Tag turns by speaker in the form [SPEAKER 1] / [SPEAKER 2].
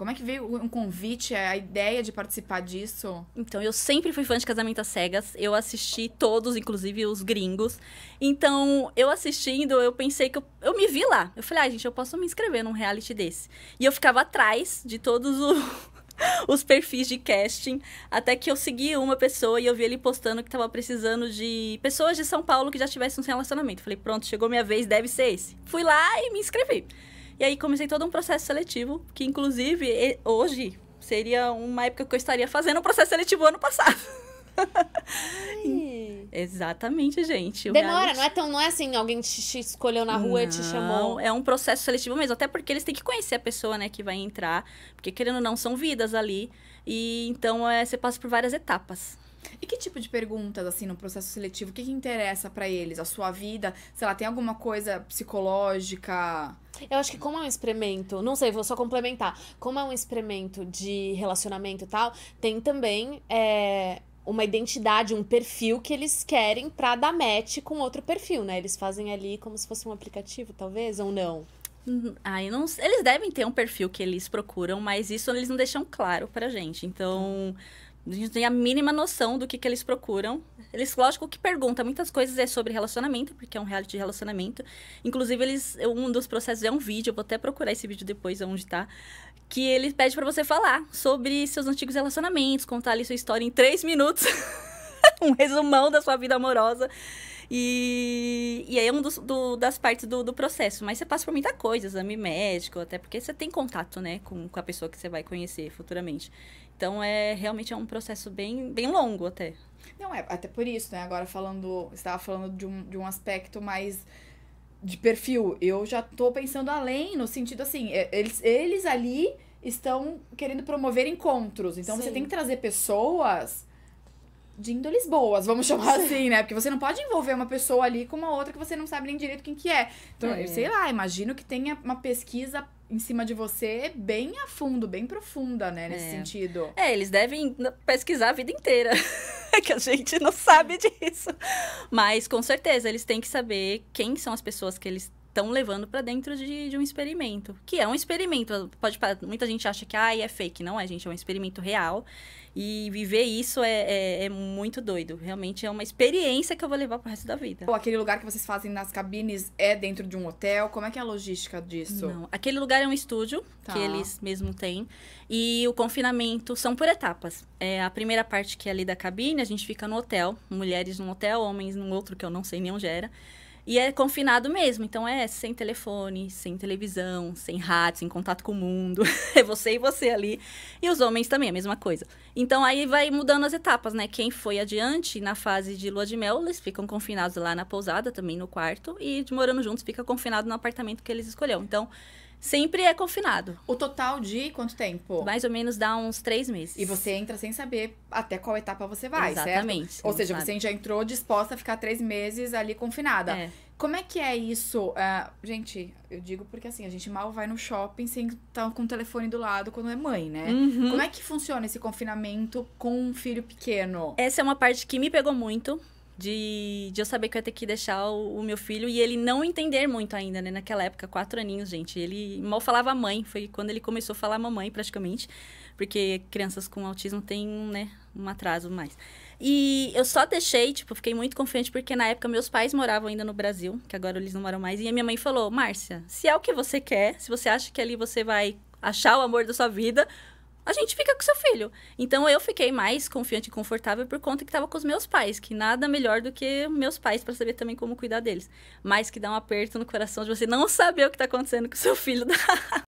[SPEAKER 1] Como é que veio um convite, a ideia de participar disso?
[SPEAKER 2] Então, eu sempre fui fã de Casamento às Cegas. Eu assisti todos, inclusive os gringos. Então, eu assistindo, eu pensei que eu, eu me vi lá. Eu falei, ah, gente, eu posso me inscrever num reality desse. E eu ficava atrás de todos os. os perfis de casting, até que eu segui uma pessoa e eu vi ele postando que tava precisando de pessoas de São Paulo que já tivessem um relacionamento. Falei, pronto, chegou minha vez, deve ser esse. Fui lá e me inscrevi. E aí comecei todo um processo seletivo, que inclusive hoje seria uma época que eu estaria fazendo o um processo seletivo ano passado. Exatamente, gente. Demora, reality... não é tão, não é assim, alguém te, te escolheu na rua e te chamou. É um processo seletivo mesmo, até porque eles têm que conhecer a pessoa, né, que vai entrar, porque querendo ou não, são vidas ali. E então é, você passa por várias etapas.
[SPEAKER 1] E que tipo de perguntas, assim, no processo seletivo? O que, que interessa para eles? A sua vida? Sei lá, tem alguma coisa psicológica? Eu acho que como é um experimento, não sei, vou só complementar. Como é um experimento de relacionamento e tal, tem também é, uma
[SPEAKER 2] identidade, um perfil que eles querem pra dar match com outro perfil, né? Eles fazem ali como se fosse um aplicativo, talvez, ou não. Ah, não... Eles devem ter um perfil que eles procuram, mas isso eles não deixam claro pra gente. Então. Hum a gente tem a mínima noção do que, que eles procuram. Eles, lógico, que perguntam. Muitas coisas é sobre relacionamento, porque é um reality de relacionamento. Inclusive, eles um dos processos é um vídeo, eu vou até procurar esse vídeo depois é onde tá. Que ele pede para você falar sobre seus antigos relacionamentos, contar ali sua história em três minutos. um resumão da sua vida amorosa. E, e aí é um dos, do, das partes do, do, processo. Mas você passa por muita coisa, exame médico, até porque você tem contato, né, com, com a pessoa que você vai conhecer futuramente. Então, é realmente é um processo bem, bem longo até.
[SPEAKER 1] Não, é até por isso, né? Agora falando, você estava falando de um, de um aspecto mais de perfil. Eu já tô pensando além, no sentido assim, é, eles, eles ali estão querendo promover encontros. Então Sim. você tem que trazer pessoas de índoles boas, vamos chamar assim, né? Porque você não pode envolver uma pessoa ali com uma outra que você não sabe nem direito quem que é. Então, é. eu sei lá, imagino que tenha uma pesquisa em cima de você bem a fundo, bem profunda, né? Nesse é. sentido. É, eles devem pesquisar a vida inteira. É
[SPEAKER 2] que a gente não sabe disso. Mas, com certeza, eles têm que saber quem são as pessoas que eles estão levando para dentro de, de, um experimento. Que é um experimento. Pode Muita gente acha que ah, é fake. Não é, gente. É um experimento real. E viver isso é, é, é muito
[SPEAKER 1] doido. Realmente é uma experiência que eu vou levar pro resto da vida. aquele lugar que vocês fazem nas cabines é dentro de um hotel? Como é que é a logística disso? Não. Aquele lugar é um estúdio tá. que eles mesmo
[SPEAKER 2] têm. E o confinamento são por etapas. É, a primeira parte que é ali da cabine, a gente fica no hotel. Mulheres num hotel, homens num outro que eu não sei nem onde era. E é confinado mesmo, então é sem telefone, sem televisão, sem rádio, sem contato com o mundo. é você e você ali. E os homens também, a mesma coisa. Então aí vai mudando as etapas, né? Quem foi adiante na fase de lua de mel, eles ficam confinados lá na pousada, também no quarto, e morando juntos fica confinado no apartamento que eles escolheram. Então sempre é confinado. O total de quanto
[SPEAKER 1] tempo? Mais ou menos dá uns três meses. E você entra sem saber até qual etapa você vai, Exatamente. Certo? Ou seja, sabe. você já entrou disposta a ficar três meses ali confinada. É. Como é que é isso? Uh, gente, eu digo porque assim, a gente mal vai no shopping sem estar tá com o telefone do lado quando é mãe, né? Uhum. Como é que funciona esse confinamento com um filho pequeno? Essa é uma
[SPEAKER 2] parte que me pegou muito de, de eu saber que eu ia ter que deixar o, o, meu filho e ele não entender muito ainda, né? Naquela época, quatro aninhos, gente. Ele mal falava mãe, foi quando ele começou a falar mamãe, praticamente. Porque crianças com autismo têm, né, um atraso mais. E eu só deixei, tipo, fiquei muito confiante, porque na época meus pais moravam ainda no Brasil, que agora eles não moram mais. E a minha mãe falou: Márcia, se é o que você quer, se você acha que ali você vai achar o amor da sua vida, a gente fica com seu filho. Então eu fiquei mais confiante e confortável por conta que estava com os meus pais, que nada melhor do que meus pais para saber também como cuidar deles. Mas que dá um aperto no coração de você não saber o que está acontecendo com seu filho.